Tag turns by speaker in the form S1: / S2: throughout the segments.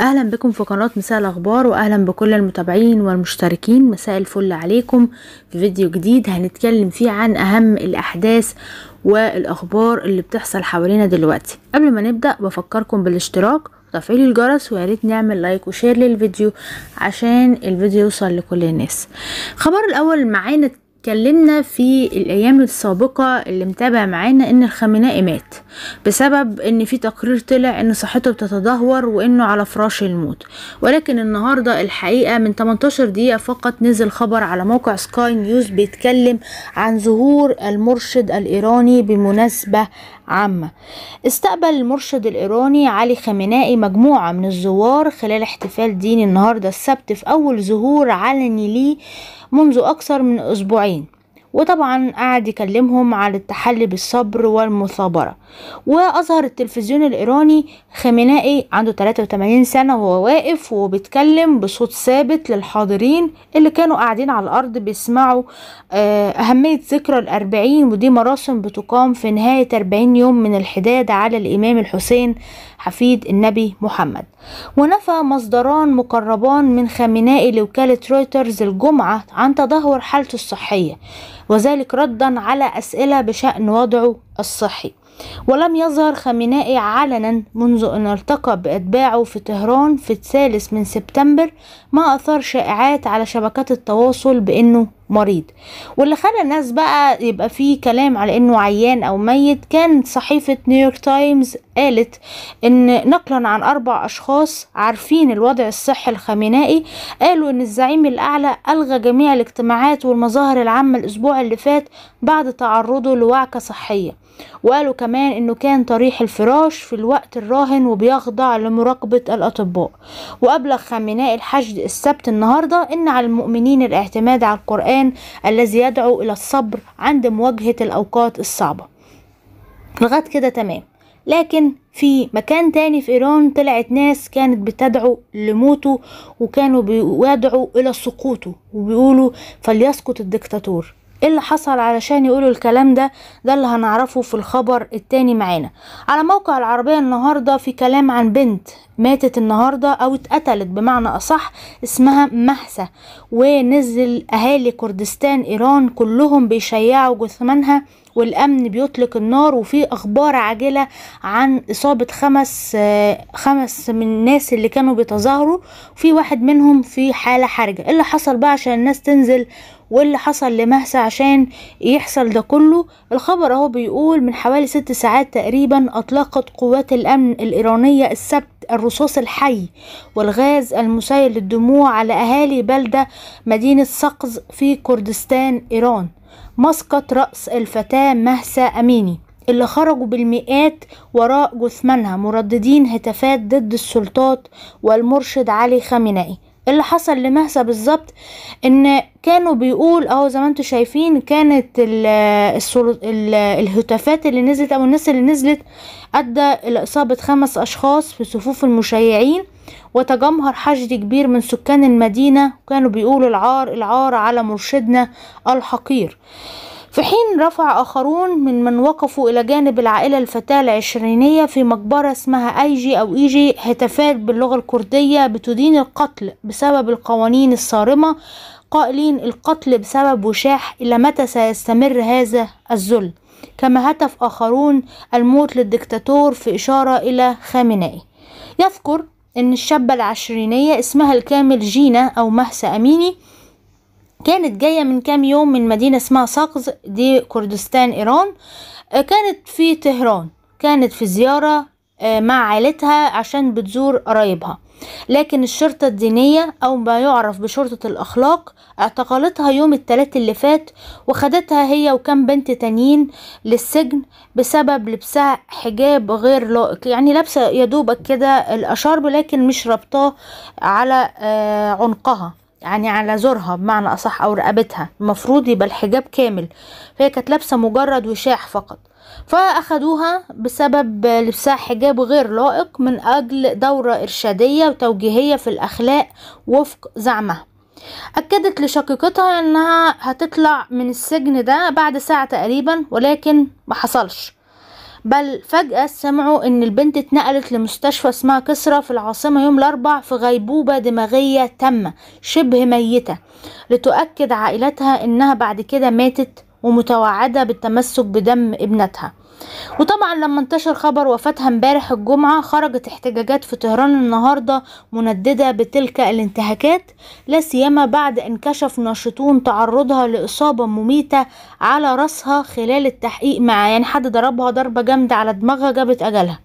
S1: اهلا بكم في قناة مساء الاخبار واهلا بكل المتابعين والمشتركين مساء الفل عليكم في فيديو جديد هنتكلم فيه عن اهم الاحداث والاخبار اللي بتحصل حوالينا دلوقتي قبل ما نبدأ بفكركم بالاشتراك وتفعيل الجرس وياريت نعمل لايك وشير للفيديو عشان الفيديو يوصل لكل الناس خبر الاول معانا اتكلمنا في الايام السابقة اللي متابع معانا ان الخامنائي مات بسبب ان في تقرير طلع ان صحته بتتدهور وانه على فراش الموت ولكن النهاردة الحقيقة من 18 دقيقة فقط نزل خبر على موقع سكاي نيوز بيتكلم عن ظهور المرشد الايراني بمناسبة عامة استقبل المرشد الإيراني علي خامنائي مجموعة من الزوار خلال احتفال ديني النهاردة السبت في أول ظهور علني ليه منذ أكثر من أسبوعين وطبعا قعد يكلمهم على التحلي بالصبر والمثابرة وأظهر التلفزيون الإيراني خامنائي عنده 83 سنة وهو واقف وبيتكلم بصوت ثابت للحاضرين اللي كانوا قاعدين على الأرض بيسمعوا آه، أهمية ذكرى الأربعين ودي مراسم بتقام في نهاية 40 يوم من الحداد على الإمام الحسين حفيد النبي محمد ونفى مصدران مقربان من خامنائي لوكالة رويترز الجمعة عن تدهور حالته الصحية وذلك ردا على أسئلة بشأن وضعه الصحي ولم يظهر خامنائي علنا منذ أن التقى بأتباعه في طهران في الثالث من سبتمبر ما أثار شائعات على شبكات التواصل بأنه مريض واللي خلى الناس بقى يبقى فيه كلام على انه عيان او ميت كان صحيفة نيويورك تايمز قالت ان نقلا عن اربع اشخاص عارفين الوضع الصحي الخامنائي قالوا ان الزعيم الاعلى الغى جميع الاجتماعات والمظاهر العامة الاسبوع اللي فات بعد تعرضه لوعكة صحية وقالوا كمان انه كان طريح الفراش في الوقت الراهن وبيخضع لمراقبة الاطباء وابلغ خامناء الحشد السبت النهاردة ان على المؤمنين الاعتماد على القرآن الذي يدعو الى الصبر عند مواجهة الاوقات الصعبة لغاية كده تمام لكن في مكان تاني في ايران طلعت ناس كانت بتدعو لموته وكانوا بيدعوا الى سقوطه وبيقولوا فليسقط الدكتاتور ايه اللي حصل علشان يقولوا الكلام ده ده اللي هنعرفه في الخبر التاني معانا على موقع العربية النهاردة في كلام عن بنت ماتت النهاردة او اتقتلت بمعنى اصح اسمها محسة ونزل اهالي كردستان ايران كلهم بيشيعوا جثمانها والامن بيطلق النار وفي اخبار عاجله عن اصابه خمس خمس من الناس اللي كانوا بيتظاهروا في واحد منهم في حاله حرجه إيه اللي حصل بقى عشان الناس تنزل واللي حصل لمهسا عشان يحصل ده كله الخبر اهو بيقول من حوالي ست ساعات تقريبا اطلقت قوات الامن الايرانية السبت الرصاص الحي والغاز المسيل للدموع على اهالي بلدة مدينة سقز في كردستان ايران مسقط رأس الفتاة مهسا اميني اللي خرجوا بالمئات وراء جثمانها مرددين هتافات ضد السلطات والمرشد علي خامنئي اللي حصل لمهسا بالظبط ان كانوا بيقول اهو زي ما انتم شايفين كانت الـ الـ الهتافات اللي نزلت او الناس اللي نزلت ادى لاصابه خمس اشخاص في صفوف المشيعين وتجمهر حشد كبير من سكان المدينه وكانوا بيقولوا العار العار على مرشدنا الحقير في حين رفع آخرون من من وقفوا إلى جانب العائلة الفتاة العشرينية في مقبرة اسمها أيجي أو إيجي e هتافات باللغة الكردية بتدين القتل بسبب القوانين الصارمة قائلين القتل بسبب وشاح إلى متى سيستمر هذا الذل كما هتف آخرون الموت للدكتاتور في إشارة إلى خامنائي يذكر أن الشابة العشرينية اسمها الكامل جينا أو مهسة أميني كانت جاية من كام يوم من مدينة اسمها ساقز دي كردستان ايران آه، كانت في طهران كانت في زيارة آه، مع عائلتها عشان بتزور قرايبها لكن الشرطة الدينية أو ما يعرف بشرطة الأخلاق اعتقلتها يوم الثلاث اللي فات وخدتها هي وكم بنت تانيين للسجن بسبب لبسها حجاب غير لائق يعني لابسة يدوبك كده الأشارب لكن مش رابطاه على آه، عنقها يعني على زورها بمعنى أصح أو رقبتها المفروض يبقى الحجاب كامل فهي كانت لابسة مجرد وشاح فقط فأخدوها بسبب لبسها حجاب غير لائق من أجل دورة إرشادية وتوجيهية في الأخلاق وفق زعمها أكدت لشقيقتها أنها هتطلع من السجن ده بعد ساعة تقريبا ولكن ما حصلش بل فجأة سمعوا إن البنت اتنقلت لمستشفى اسمها كسرى في العاصمة يوم الأربع في غيبوبة دماغية تامة شبه ميتة لتؤكد عائلتها إنها بعد كده ماتت ومتوعدة بالتمسك بدم ابنتها وطبعا لما انتشر خبر وفاتها امبارح الجمعة خرجت احتجاجات في طهران النهاردة منددة بتلك الانتهاكات لا سيما بعد كشف ناشطون تعرضها لإصابة مميتة على رأسها خلال التحقيق معها يعني حد ضربها ضربة جامدة على دماغها جابت أجلها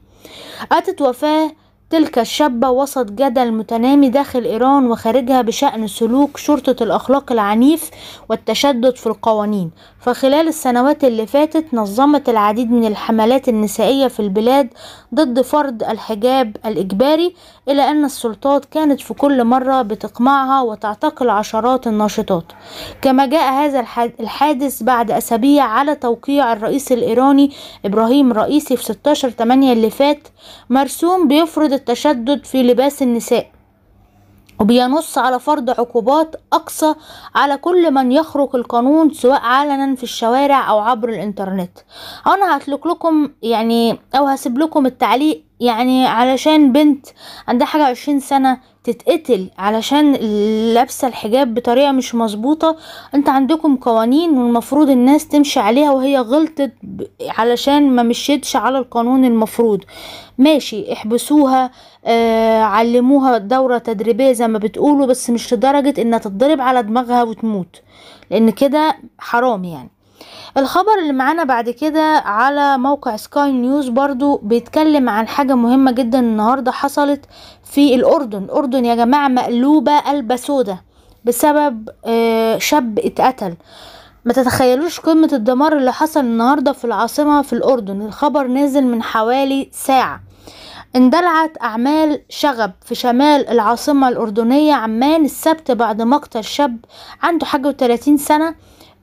S1: أتت وفاة تلك الشابة وسط جدل متنامي داخل إيران وخارجها بشأن سلوك شرطة الأخلاق العنيف والتشدد في القوانين فخلال السنوات اللي فاتت نظمت العديد من الحملات النسائية في البلاد ضد فرض الحجاب الإجباري إلى أن السلطات كانت في كل مرة بتقمعها وتعتقل عشرات الناشطات كما جاء هذا الحادث بعد أسابيع على توقيع الرئيس الإيراني إبراهيم رئيسي في 16 8 اللي فات مرسوم بيفرض التشدد في لباس النساء وبينص على فرض عقوبات أقصى على كل من يخرق القانون سواء علنا في الشوارع أو عبر الإنترنت أنا هتلك لكم يعني أو هسيب لكم التعليق يعني علشان بنت عندها حاجة عشرين سنة تتقتل علشان لابسة الحجاب بطريقة مش مظبوطة انت عندكم قوانين والمفروض الناس تمشي عليها وهي غلطت علشان ما مشيتش على القانون المفروض ماشي احبسوها آه علموها دورة تدريبية زي ما بتقولوا بس مش لدرجة انها تتضرب على دماغها وتموت لان كده حرام يعني الخبر اللي معانا بعد كده على موقع سكاي نيوز برضو بيتكلم عن حاجة مهمة جدا النهاردة حصلت في الأردن الأردن يا جماعة مقلوبة قلبة سودة بسبب آه، شاب اتقتل ما تتخيلوش قمة الدمار اللي حصل النهاردة في العاصمة في الأردن الخبر نزل من حوالي ساعة اندلعت أعمال شغب في شمال العاصمة الأردنية عمان السبت بعد مقتل شاب عنده حاجة وتلاتين سنة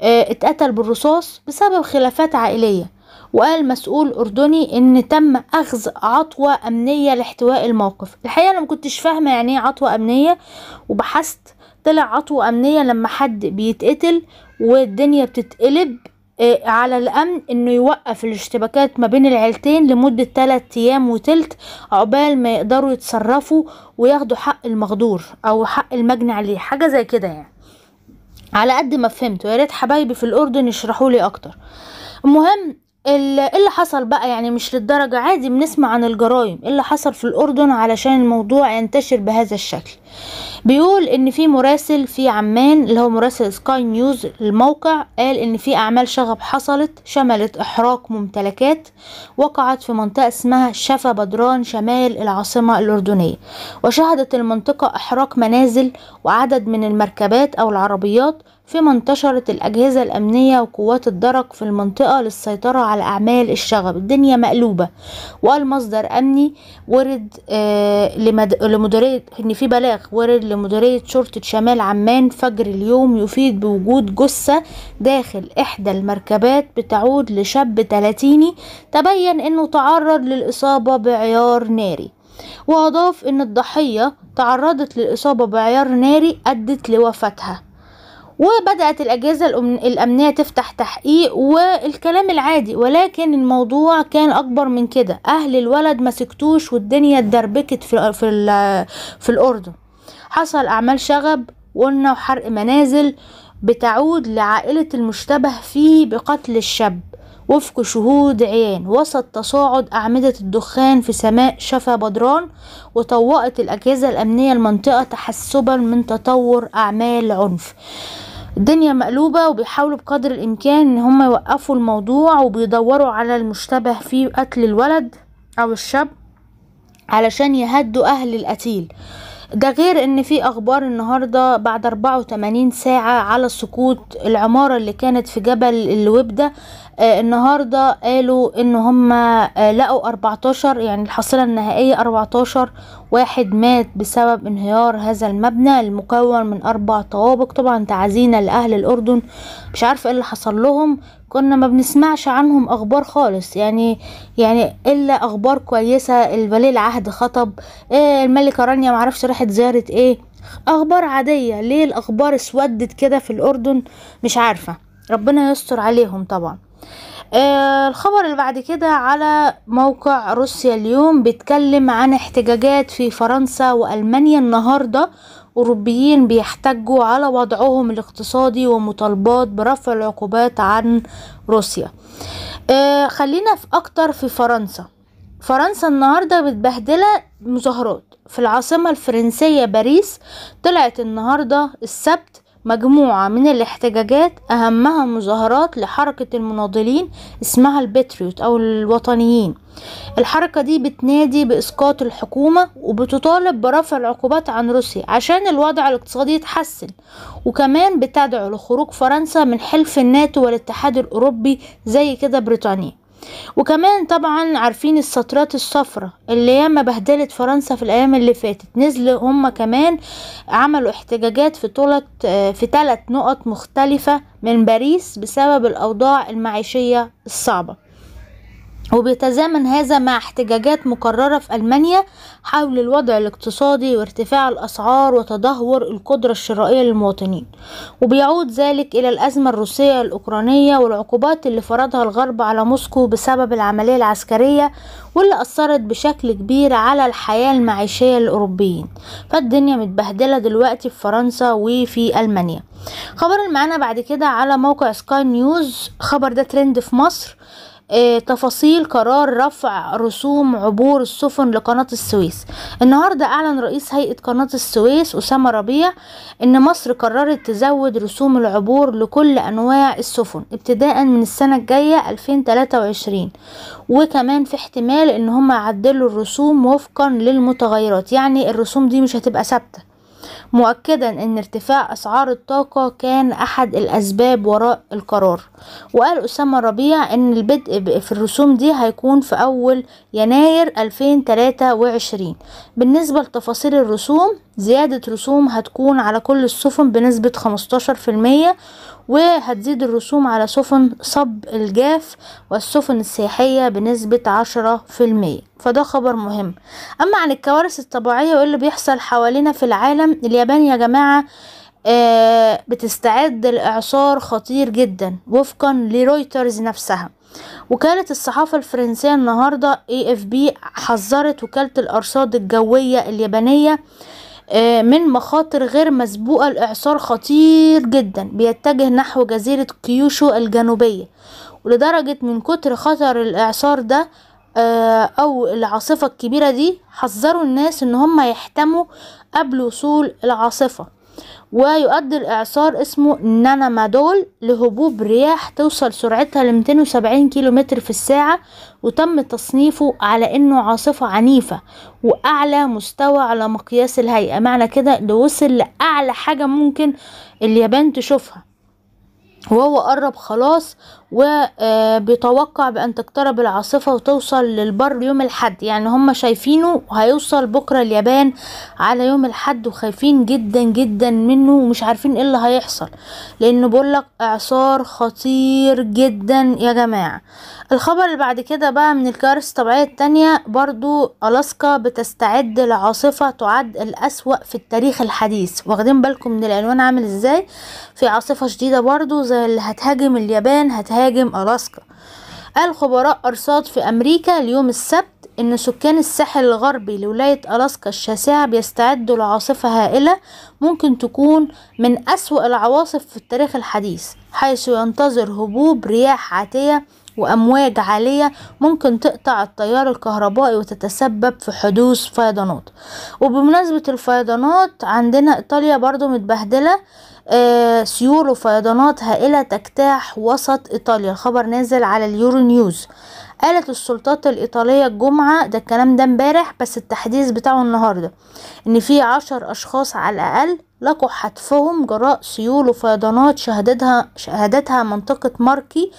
S1: آه، اتقتل بالرصاص بسبب خلافات عائلية وقال مسؤول أردني إن تم أخذ عطوة أمنية لاحتواء الموقف الحقيقة أنا مكنتش فاهمة يعني إيه عطوة أمنية وبحثت طلع عطوة أمنية لما حد بيتقتل والدنيا بتتقلب آه، على الأمن إنه يوقف الاشتباكات ما بين العيلتين لمدة ثلاثة أيام وتلت عقبال ما يقدروا يتصرفوا وياخدوا حق المغدور أو حق المجني عليه حاجة زي كده يعني على قد ما فهمت ويا ريت حبايبي في الاردن يشرحوا لي اكتر المهم إيه اللي حصل بقى يعني مش للدرجة عادي بنسمع عن الجرائم إيه اللي حصل في الأردن علشان الموضوع ينتشر بهذا الشكل بيقول ان في مراسل في عمان اللي هو مراسل سكاي نيوز الموقع قال ان في اعمال شغب حصلت شملت احراق ممتلكات وقعت في منطقة اسمها شفا بدران شمال العاصمة الاردنية وشهدت المنطقة احراق منازل وعدد من المركبات او العربيات فيما انتشرت الأجهزة الأمنية وقوات الدرك في المنطقة للسيطرة على أعمال الشغب الدنيا مقلوبة وقال مصدر أمني ورد آه، لمديرية إن في بلاغ ورد لمديرية شرطة شمال عمان فجر اليوم يفيد بوجود جثة داخل إحدى المركبات بتعود لشاب تلاتيني تبين إنه تعرض للإصابة بعيار ناري وأضاف إن الضحية تعرضت للإصابة بعيار ناري أدت لوفاتها وبدأت الأجهزة الأمنية تفتح تحقيق والكلام العادي ولكن الموضوع كان أكبر من كده أهل الولد مسكتوش والدنيا اتدربكت في, في, في الأردن حصل أعمال شغب قلنا وحرق منازل بتعود لعائلة المشتبه فيه بقتل الشاب وفق شهود عيان وسط تصاعد أعمدة الدخان في سماء شفا بدران وطوقت الأجهزة الأمنية المنطقة تحسبا من تطور أعمال عنف الدنيا مقلوبة وبيحاولوا بقدر الامكان ان هم يوقفوا الموضوع وبيدوروا على المشتبه في قتل الولد او الشاب علشان يهدوا اهل القتيل ده غير ان في اخبار النهاردة بعد 84 ساعة على سقوط العمارة اللي كانت في جبل الوبدة آه، النهاردة قالوا ان هم آه، لقوا 14 يعني الحصيلة النهائية 14 واحد مات بسبب انهيار هذا المبنى المكون من اربع طوابق طبعا تعزينا لاهل الاردن مش عارفة ايه اللي حصل لهم كنا ما بنسمعش عنهم اخبار خالص يعني يعني الا اخبار كويسه الولي العهد خطب إيه الملكه رانيا معرفش راحت زياره ايه اخبار عاديه ليه الاخبار اسودت كده في الاردن مش عارفه ربنا يستر عليهم طبعا آه الخبر اللي بعد كده على موقع روسيا اليوم بيتكلم عن احتجاجات في فرنسا والمانيا النهارده أوروبيين بيحتجوا على وضعهم الاقتصادي ومطالبات برفع العقوبات عن روسيا آه خلينا في أكتر في فرنسا فرنسا النهاردة بتبهدلة مظاهرات في العاصمة الفرنسية باريس طلعت النهاردة السبت مجموعة من الاحتجاجات أهمها مظاهرات لحركة المناضلين اسمها البتريوت أو الوطنيين الحركة دي بتنادي بإسقاط الحكومة وبتطالب برفع العقوبات عن روسيا عشان الوضع الاقتصادي يتحسن وكمان بتدعو لخروج فرنسا من حلف الناتو والاتحاد الأوروبي زي كده بريطانيا وكمان طبعا عارفين السطرات الصفراء اللي ياما بهدلت فرنسا في الايام اللي فاتت نزلوا هما كمان عملوا احتجاجات في طولة آه، في ثلاث نقط مختلفة من باريس بسبب الاوضاع المعيشية الصعبة وبيتزامن هذا مع احتجاجات مكررة في ألمانيا حول الوضع الاقتصادي وارتفاع الأسعار وتدهور القدرة الشرائية للمواطنين وبيعود ذلك إلى الأزمة الروسية الأوكرانية والعقوبات اللي فرضها الغرب على موسكو بسبب العملية العسكرية واللي أثرت بشكل كبير على الحياة المعيشية للأوروبيين فالدنيا متبهدلة دلوقتي في فرنسا وفي ألمانيا خبر اللي معانا بعد كده على موقع سكاي نيوز خبر ده ترند في مصر آه، تفاصيل قرار رفع رسوم عبور السفن لقناة السويس النهاردة أعلن رئيس هيئة قناة السويس أسامة ربيع أن مصر قررت تزود رسوم العبور لكل أنواع السفن ابتداء من السنة الجاية 2023 وكمان في احتمال أن هم يعدلوا الرسوم وفقا للمتغيرات يعني الرسوم دي مش هتبقى ثابته مؤكدا أن ارتفاع أسعار الطاقة كان أحد الأسباب وراء القرار وقال أسامة ربيع أن البدء في الرسوم دي هيكون في أول يناير 2023 بالنسبة لتفاصيل الرسوم زيادة رسوم هتكون على كل السفن بنسبة خمستاشر في المية وهتزيد الرسوم على سفن صب الجاف والسفن السياحية بنسبة عشرة في المية فده خبر مهم أما عن الكوارث الطبيعية واللي بيحصل حوالينا في العالم اليابان يا جماعة آه، بتستعد لإعصار خطير جدا وفقا لرويترز نفسها وكالة الصحافة الفرنسية النهاردة اي اف بي حذرت وكالة الأرصاد الجوية اليابانية آه، من مخاطر غير مسبوقة لإعصار خطير جدا بيتجه نحو جزيرة كيوشو الجنوبية ولدرجة من كتر خطر الإعصار ده آه، أو العاصفة الكبيرة دي حذروا الناس إن هم يحتموا قبل وصول العاصفة ويؤدي الإعصار اسمه نانامادول لهبوب رياح توصل سرعتها ل 270 كيلومتر في الساعة وتم تصنيفه على إنه عاصفة عنيفة وأعلى مستوى على مقياس الهيئة معنى كده ده وصل لأعلى حاجة ممكن اليابان تشوفها وهو قرب خلاص وبيتوقع آه، بأن تقترب العاصفة وتوصل للبر يوم الحد يعني هم شايفينه هيوصل بكرة اليابان على يوم الحد وخايفين جدا جدا منه ومش عارفين ايه اللي هيحصل لأنه بقولك إعصار خطير جدا يا جماعة الخبر اللي بعد كده بقى من الكوارث الطبيعية التانية برضو ألاسكا بتستعد لعاصفة تعد الأسوأ في التاريخ الحديث واخدين بالكم من العنوان عامل ازاي في عاصفة شديدة برضو زي اللي هتهاجم اليابان هتهاجم ألاسكا قال خبراء أرصاد في أمريكا اليوم السبت إن سكان الساحل الغربي لولاية ألاسكا الشاسعة بيستعدوا لعاصفة هائلة ممكن تكون من أسوأ العواصف في التاريخ الحديث حيث ينتظر هبوب رياح عاتية وأمواج عالية ممكن تقطع التيار الكهربائي وتتسبب في حدوث فيضانات وبمناسبة الفيضانات عندنا إيطاليا برضو متبهدلة آه، سيول وفيضانات هائلة تجتاح وسط إيطاليا الخبر نازل على اليورو نيوز قالت السلطات الإيطالية الجمعة ده الكلام ده امبارح بس التحديث بتاعه النهاردة إن في عشر أشخاص على الأقل لقوا حتفهم جراء سيول وفيضانات شهدتها شهدتها منطقة ماركي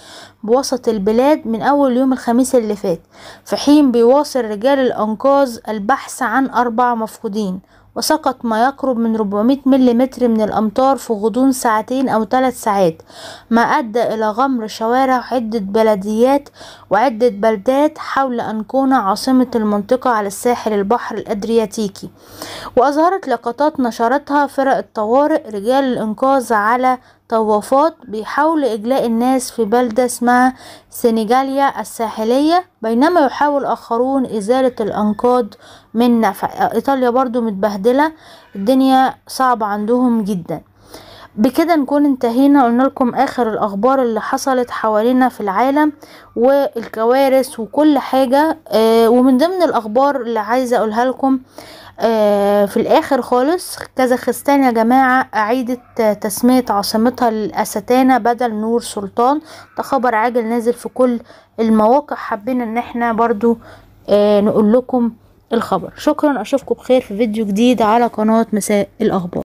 S1: بوسط البلاد من أول يوم الخميس اللي فات في حين بيواصل رجال الأنقاذ البحث عن أربع مفقودين وسقط ما يقرب من 400 ملم من الأمطار في غضون ساعتين أو ثلاث ساعات ما أدى إلى غمر شوارع عدة بلديات وعدة بلدات حول أنكونا عاصمة المنطقة على الساحل البحر الأدرياتيكي وأظهرت لقطات نشرتها فرق الطوارئ رجال الإنقاذ على طوافات بيحاول إجلاء الناس في بلدة اسمها سنغاليا الساحلية بينما يحاول آخرون إزالة الأنقاض من نفع إيطاليا برضو متبهدلة الدنيا صعبة عندهم جدا بكده نكون انتهينا قلنا لكم اخر الاخبار اللي حصلت حوالينا في العالم والكوارث وكل حاجة آه، ومن ضمن الاخبار اللي عايزة اقولها لكم آه، في الاخر خالص كازاخستان يا جماعة اعيدت تسمية عاصمتها للاستانة بدل نور سلطان ده خبر عاجل نازل في كل المواقع حبينا ان احنا برضو آه، نقول لكم الخبر شكرا اشوفكم بخير في فيديو جديد على قناة مساء الاخبار